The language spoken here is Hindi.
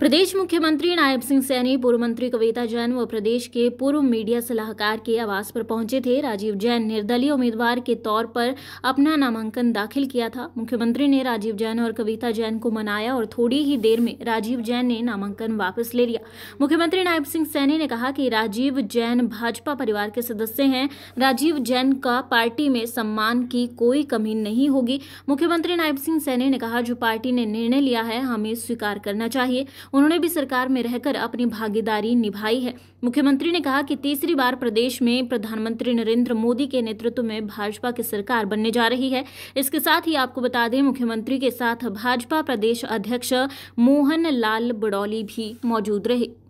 प्रदेश मुख्यमंत्री नायब सिंह सैनी पूर्व मंत्री कविता जैन व प्रदेश के पूर्व मीडिया सलाहकार के आवास पर पहुंचे थे राजीव जैन निर्दलीय उम्मीदवार के तौर पर अपना नामांकन दाखिल किया था मुख्यमंत्री ने राजीव जैन और कविता जैन को मनाया और थोड़ी ही देर में राजीव जैन ने नामांकन वापस ले लिया मुख्यमंत्री नायब सिंह सैनी ने कहा कि राजीव जैन भाजपा परिवार के सदस्य हैं राजीव जैन का पार्टी में सम्मान की कोई कमी नहीं होगी मुख्यमंत्री नायब सिंह सैनी ने कहा जो पार्टी ने निर्णय लिया है हमें स्वीकार करना चाहिए उन्होंने भी सरकार में रहकर अपनी भागीदारी निभाई है मुख्यमंत्री ने कहा कि तीसरी बार प्रदेश में प्रधानमंत्री नरेंद्र मोदी के नेतृत्व में भाजपा की सरकार बनने जा रही है इसके साथ ही आपको बता दें मुख्यमंत्री के साथ भाजपा प्रदेश अध्यक्ष मोहन लाल बड़ौली भी मौजूद रहे